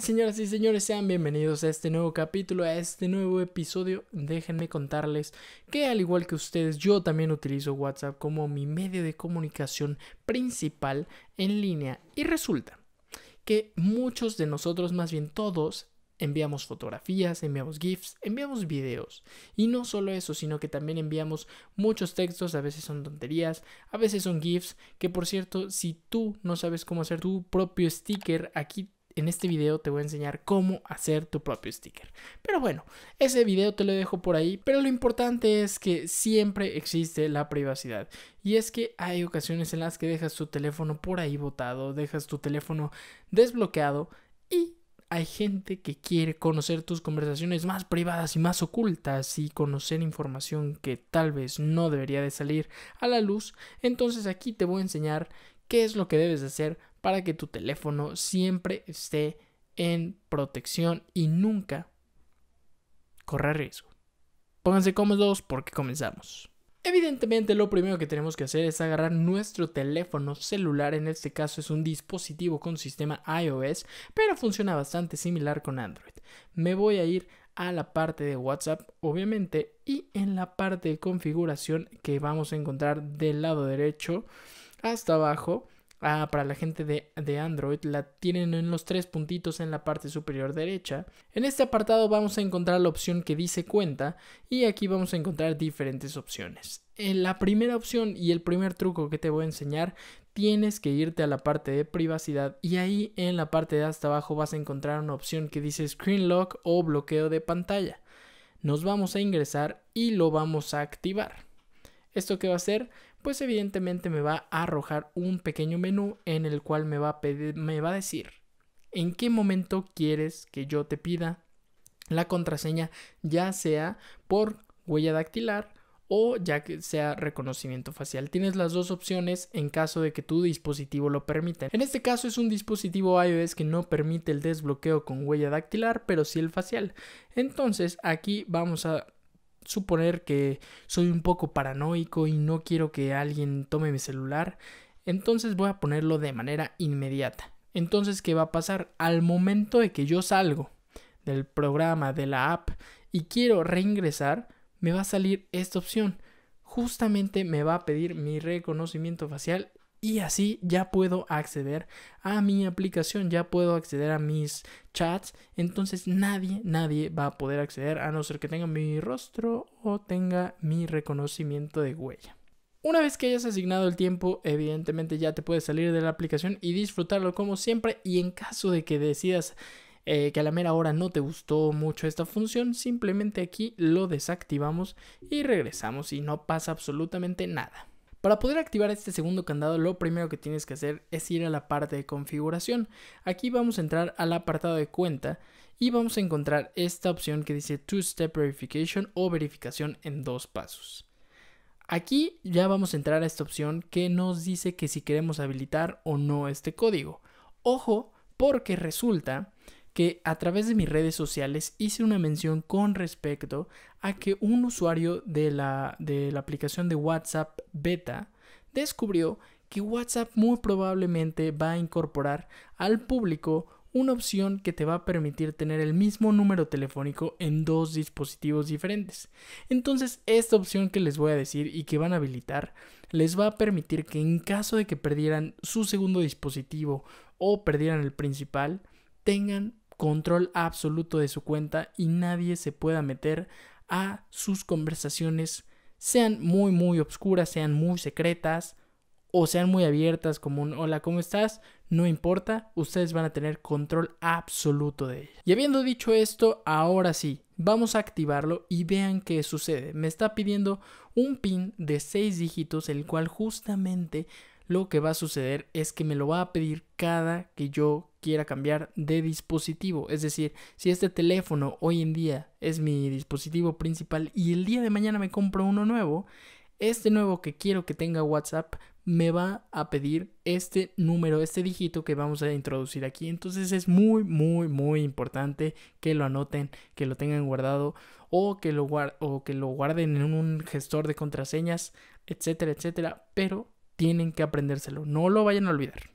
señoras y señores? Sean bienvenidos a este nuevo capítulo, a este nuevo episodio. Déjenme contarles que al igual que ustedes, yo también utilizo WhatsApp como mi medio de comunicación principal en línea. Y resulta que muchos de nosotros, más bien todos, enviamos fotografías, enviamos GIFs, enviamos videos. Y no solo eso, sino que también enviamos muchos textos, a veces son tonterías, a veces son GIFs, que por cierto, si tú no sabes cómo hacer tu propio sticker, aquí en este video te voy a enseñar cómo hacer tu propio sticker. Pero bueno, ese video te lo dejo por ahí, pero lo importante es que siempre existe la privacidad. Y es que hay ocasiones en las que dejas tu teléfono por ahí botado, dejas tu teléfono desbloqueado y hay gente que quiere conocer tus conversaciones más privadas y más ocultas y conocer información que tal vez no debería de salir a la luz. Entonces aquí te voy a enseñar qué es lo que debes hacer para que tu teléfono siempre esté en protección y nunca corra riesgo. Pónganse cómodos porque comenzamos. Evidentemente lo primero que tenemos que hacer es agarrar nuestro teléfono celular, en este caso es un dispositivo con sistema iOS, pero funciona bastante similar con Android. Me voy a ir a la parte de WhatsApp, obviamente, y en la parte de configuración que vamos a encontrar del lado derecho, hasta abajo. Ah, para la gente de, Android la tienen en los tres puntitos en la parte superior derecha. En este apartado vamos a encontrar la opción que dice cuenta y aquí vamos a encontrar diferentes opciones. En eh, la primera opción y el primer truco que te voy a enseñar tienes que irte a la parte de privacidad y ahí en la parte de hasta abajo vas a encontrar una opción que dice screen lock o bloqueo de pantalla. Nos vamos a ingresar y lo vamos a activar. ¿Esto qué va a hacer? pues evidentemente me va a arrojar un pequeño menú en el cual me va a pedir, me va a decir en qué momento quieres que yo te pida la contraseña, ya sea por huella dactilar o ya que sea reconocimiento facial. Tienes las dos opciones en caso de que tu dispositivo lo permita. En este caso es un dispositivo iOS que no permite el desbloqueo con huella dactilar, pero sí el facial. Entonces aquí vamos a suponer que soy un poco paranoico y no quiero que alguien tome mi celular, entonces voy a ponerlo de manera inmediata. Entonces, ¿qué va a pasar? Al momento de que yo salgo del programa, de la app, y quiero reingresar, me va a salir esta opción. Justamente me va a pedir mi reconocimiento facial y así ya puedo acceder a mi aplicación, ya puedo acceder a mis chats. Entonces nadie, nadie va a poder acceder a no ser que tenga mi rostro o tenga mi reconocimiento de huella. Una vez que hayas asignado el tiempo, evidentemente ya te puedes salir de la aplicación y disfrutarlo como siempre. Y en caso de que decidas eh, que a la mera hora no te gustó mucho esta función, simplemente aquí lo desactivamos y regresamos y no pasa absolutamente nada. Para poder activar este segundo candado, lo primero que tienes que hacer es ir a la parte de configuración. Aquí vamos a entrar al apartado de cuenta y vamos a encontrar esta opción que dice Two-Step Verification o verificación en dos pasos. Aquí ya vamos a entrar a esta opción que nos dice que si queremos habilitar o no este código. Ojo, porque resulta que a través de mis redes sociales hice una mención con respecto a que un usuario de la, de la aplicación de WhatsApp beta descubrió que WhatsApp muy probablemente va a incorporar al público una opción que te va a permitir tener el mismo número telefónico en dos dispositivos diferentes. Entonces, esta opción que les voy a decir y que van a habilitar les va a permitir que en caso de que perdieran su segundo dispositivo o perdieran el principal, tengan control absoluto de su cuenta y nadie se pueda meter a sus conversaciones, sean muy, muy obscuras, sean muy secretas o sean muy abiertas como un hola, ¿cómo estás? No importa, ustedes van a tener control absoluto de ella. Y habiendo dicho esto, ahora sí, Vamos a activarlo y vean qué sucede. Me está pidiendo un pin de 6 dígitos, el cual justamente lo que va a suceder es que me lo va a pedir cada que yo quiera cambiar de dispositivo. Es decir, si este teléfono hoy en día es mi dispositivo principal y el día de mañana me compro uno nuevo, este nuevo que quiero que tenga WhatsApp me va a pedir este número, este dígito que vamos a introducir aquí. Entonces es muy, muy, muy importante que lo anoten, que lo tengan guardado o que lo, o que lo guarden en un gestor de contraseñas, etcétera, etcétera. Pero tienen que aprendérselo, no lo vayan a olvidar.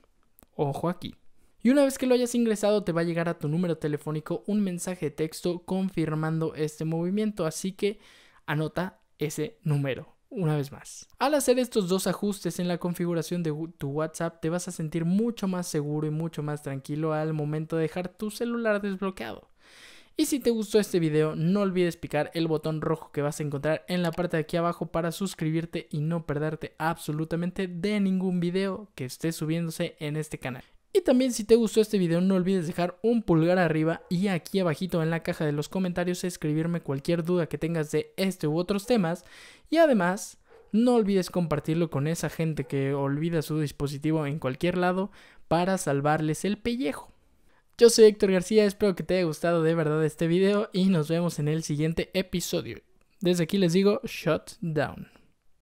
Ojo aquí. Y una vez que lo hayas ingresado te va a llegar a tu número telefónico un mensaje de texto confirmando este movimiento. Así que anota ese número una vez más. Al hacer estos dos ajustes en la configuración de tu WhatsApp te vas a sentir mucho más seguro y mucho más tranquilo al momento de dejar tu celular desbloqueado. Y si te gustó este video, no olvides picar el botón rojo que vas a encontrar en la parte de aquí abajo para suscribirte y no perderte absolutamente de ningún video que esté subiéndose en este canal. Y también si te gustó este video no olvides dejar un pulgar arriba y aquí abajito en la caja de los comentarios escribirme cualquier duda que tengas de este u otros temas. Y además no olvides compartirlo con esa gente que olvida su dispositivo en cualquier lado para salvarles el pellejo. Yo soy Héctor García, espero que te haya gustado de verdad este video y nos vemos en el siguiente episodio. Desde aquí les digo, shut down.